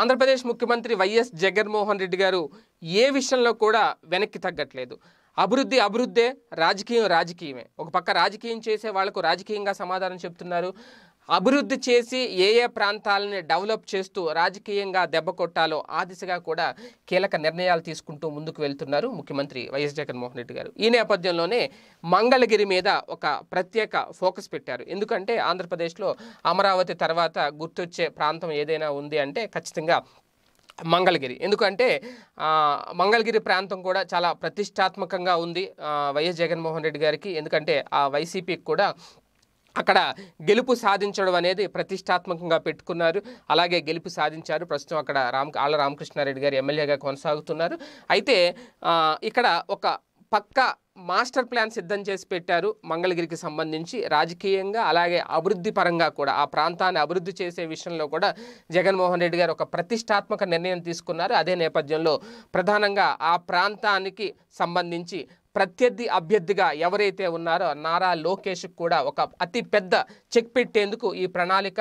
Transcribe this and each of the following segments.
ఆంధ్రప్రదేశ్ ముఖ్యమంత్రి వైఎస్ జగన్మోహన్ రెడ్డి గారు ఏ విషయంలో కూడా వెనక్కి తగ్గట్లేదు అభివృద్ధి అభివృద్ధే రాజకీయం రాజకీయమే ఒక పక్క రాజకీయం చేసే వాళ్లకు రాజకీయంగా సమాధానం చెప్తున్నారు అభివృద్ధి చేసి ఏ ఏ ప్రాంతాలని డెవలప్ చేస్తూ రాజకీయంగా దెబ్బ కొట్టాలో ఆ దిశగా కూడా కీలక నిర్ణయాలు తీసుకుంటూ ముందుకు వెళ్తున్నారు ముఖ్యమంత్రి వైఎస్ జగన్మోహన్ రెడ్డి గారు ఈ నేపథ్యంలోనే మంగళగిరి మీద ఒక ప్రత్యేక ఫోకస్ పెట్టారు ఎందుకంటే ఆంధ్రప్రదేశ్లో అమరావతి తర్వాత గుర్తొచ్చే ప్రాంతం ఏదైనా ఉంది అంటే ఖచ్చితంగా మంగళగిరి ఎందుకంటే మంగళగిరి ప్రాంతం కూడా చాలా ప్రతిష్టాత్మకంగా ఉంది వైఎస్ జగన్మోహన్ రెడ్డి గారికి ఎందుకంటే ఆ వైసీపీకి కూడా అక్కడ గెలుపు సాధించడం అనేది ప్రతిష్టాత్మకంగా పెట్టుకున్నారు అలాగే గెలుపు సాధించారు ప్రస్తుతం అక్కడ రామ్ ఆళ్ళ రామకృష్ణారెడ్డి గారు ఎమ్మెల్యేగా కొనసాగుతున్నారు అయితే ఇక్కడ ఒక పక్క మాస్టర్ ప్లాన్ సిద్ధం చేసి పెట్టారు మంగళగిరికి సంబంధించి రాజకీయంగా అలాగే అభివృద్ధి పరంగా కూడా ఆ ప్రాంతాన్ని అభివృద్ధి చేసే విషయంలో కూడా జగన్మోహన్ రెడ్డి గారు ఒక ప్రతిష్టాత్మక నిర్ణయం తీసుకున్నారు అదే నేపథ్యంలో ప్రధానంగా ఆ ప్రాంతానికి సంబంధించి ప్రత్యర్థి అభ్యర్థిగా ఎవరైతే ఉన్నారో నారా లోకేష్ కూడా ఒక అతి పెద్ద చెక్ పెట్టేందుకు ఈ ప్రణాళిక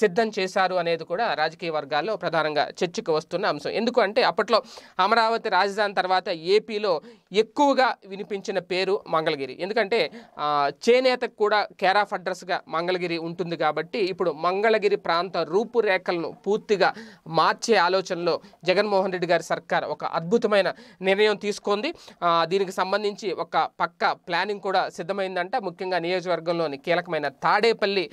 సిద్ధం చేశారు అనేది కూడా రాజకీయ వర్గాల్లో ప్రధానంగా చర్చకు వస్తున్న అంశం ఎందుకంటే అప్పట్లో అమరావతి రాజధాని తర్వాత ఏపీలో ఎక్కువగా వినిపించిన పేరు మంగళగిరి ఎందుకంటే చేనేతకు కూడా కేర్ ఆఫ్ అడ్రస్గా మంగళగిరి ఉంటుంది కాబట్టి ఇప్పుడు మంగళగిరి ప్రాంత రూపురేఖలను పూర్తిగా మార్చే ఆలోచనలో జగన్మోహన్ రెడ్డి గారి సర్కార్ ఒక అద్భుతమైన నిర్ణయం తీసుకుంది దీనికి సంబంధించి ఒక పక్క ప్లానింగ్ కూడా సిద్ధమైందంట ముఖ్యంగా నియోజకవర్గంలోని కీలకమైన తాడేపల్లి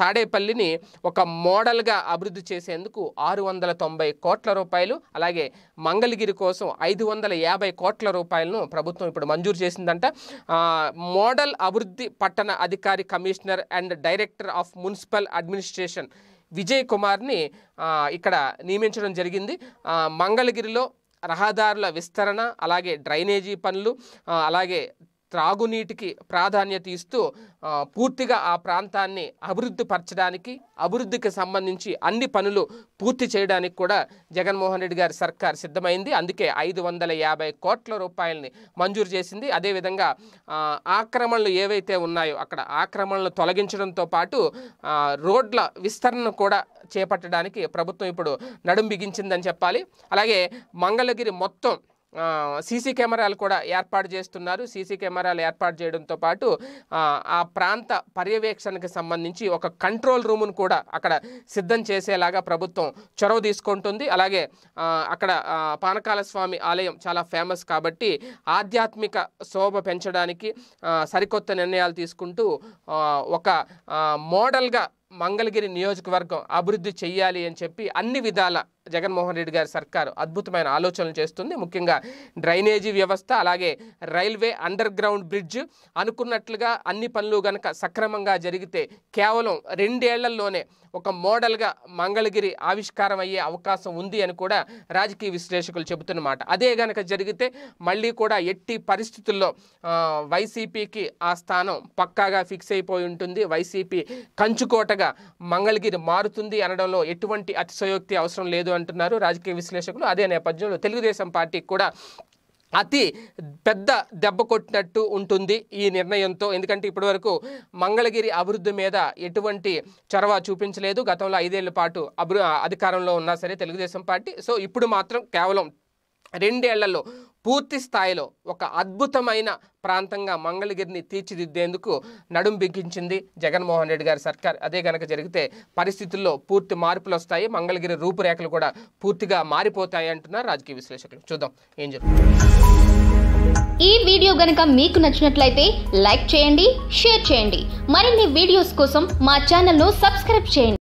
తాడేపల్లిని ఒక మోడల్గా అభివృద్ధి చేసేందుకు ఆరు వందల తొంభై కోట్ల రూపాయలు అలాగే మంగళగిరి కోసం ఐదు వందల యాభై కోట్ల రూపాయలను ప్రభుత్వం ఇప్పుడు మంజూరు చేసిందంట మోడల్ అభివృద్ధి పట్టణ అధికారి commissioner and director of municipal administration Vijay కుమార్ని ఇక్కడ నియమించడం జరిగింది మంగళగిరిలో రహదారుల విస్తరణ అలాగే డ్రైనేజీ పనులు అలాగే త్రాగునీటికి ప్రాధాన్యత ఇస్తూ పూర్తిగా ఆ ప్రాంతాన్ని అభివృద్ధి పరచడానికి అభివృద్ధికి సంబంధించి అన్ని పనులు పూర్తి చేయడానికి కూడా జగన్మోహన్ రెడ్డి గారి సర్కార్ సిద్ధమైంది అందుకే ఐదు వందల యాభై కోట్ల రూపాయలని మంజూరు చేసింది అదేవిధంగా ఆక్రమణలు ఏవైతే ఉన్నాయో అక్కడ ఆక్రమణలు తొలగించడంతో పాటు రోడ్ల విస్తరణ కూడా చేపట్టడానికి ప్రభుత్వం ఇప్పుడు నడుం బిగించిందని చెప్పాలి అలాగే మంగళగిరి మొత్తం సీసీ కెమెరాలు కూడా ఏర్పాటు చేస్తున్నారు సీసీ కెమెరాలు ఏర్పాటు చేయడంతో పాటు ఆ ప్రాంత పర్యవేక్షణకు సంబంధించి ఒక కంట్రోల్ రూమ్ను కూడా అక్కడ సిద్ధం చేసేలాగా ప్రభుత్వం చొరవ తీసుకుంటుంది అలాగే అక్కడ పానకాల స్వామి ఆలయం చాలా ఫేమస్ కాబట్టి ఆధ్యాత్మిక శోభ పెంచడానికి సరికొత్త నిర్ణయాలు తీసుకుంటూ ఒక మోడల్గా మంగళగిరి నియోజకవర్గం అభివృద్ధి చెయ్యాలి అని చెప్పి అన్ని విధాల జగన్మోహన్ రెడ్డి గారి సర్కారు అద్భుతమైన ఆలోచనలు చేస్తుంది ముఖ్యంగా డ్రైనేజీ వ్యవస్థ అలాగే రైల్వే అండర్ గ్రౌండ్ బ్రిడ్జ్ అనుకున్నట్లుగా అన్ని పనులు గనక సక్రమంగా జరిగితే కేవలం రెండేళ్లలోనే ఒక మోడల్గా మంగళగిరి ఆవిష్కారం అయ్యే అవకాశం ఉంది అని కూడా రాజకీయ విశ్లేషకులు చెబుతున్నమాట అదే గనక జరిగితే మళ్ళీ కూడా ఎట్టి పరిస్థితుల్లో వైసీపీకి ఆ స్థానం పక్కాగా ఫిక్స్ అయిపోయి ఉంటుంది వైసీపీ కంచుకోటగా మంగళగిరి మారుతుంది అనడంలో ఎటువంటి అతిశయోక్తి అవసరం లేదు అంటున్నారు రాజకీయ విశ్లేషకులు అదే నేపథ్యంలో తెలుగుదేశం పార్టీకి కూడా అతి పెద్ద దెబ్బ కొట్టినట్టు ఉంటుంది ఈ నిర్ణయంతో ఎందుకంటే ఇప్పటివరకు మంగళగిరి అభివృద్ధి మీద ఎటువంటి చొరవ చూపించలేదు గతంలో ఐదేళ్ల పాటు అభివృ అధికారంలో ఉన్నా సరే తెలుగుదేశం పార్టీ సో ఇప్పుడు మాత్రం కేవలం రెండేళ్లలో పూర్తి స్థాయిలో ఒక అద్భుతమైన ప్రాంతంగా మంగళగిరిని తీర్చిదిద్దేందుకు నడుం బిగించింది జగన్మోహన్ రెడ్డి గారి సర్కార్ అదే కనుక జరిగితే పరిస్థితుల్లో పూర్తి మార్పులు వస్తాయి మంగళగిరి రూపురేఖలు కూడా పూర్తిగా మారిపోతాయి అంటున్నారు రాజకీయ విశ్లేషకులు చూద్దాం ఏం ఈ వీడియో గనక మీకు నచ్చినట్లయితే లైక్ చేయండి షేర్ చేయండి మరిన్ని వీడియోస్ కోసం మా ఛానల్ను సబ్స్క్రైబ్ చేయండి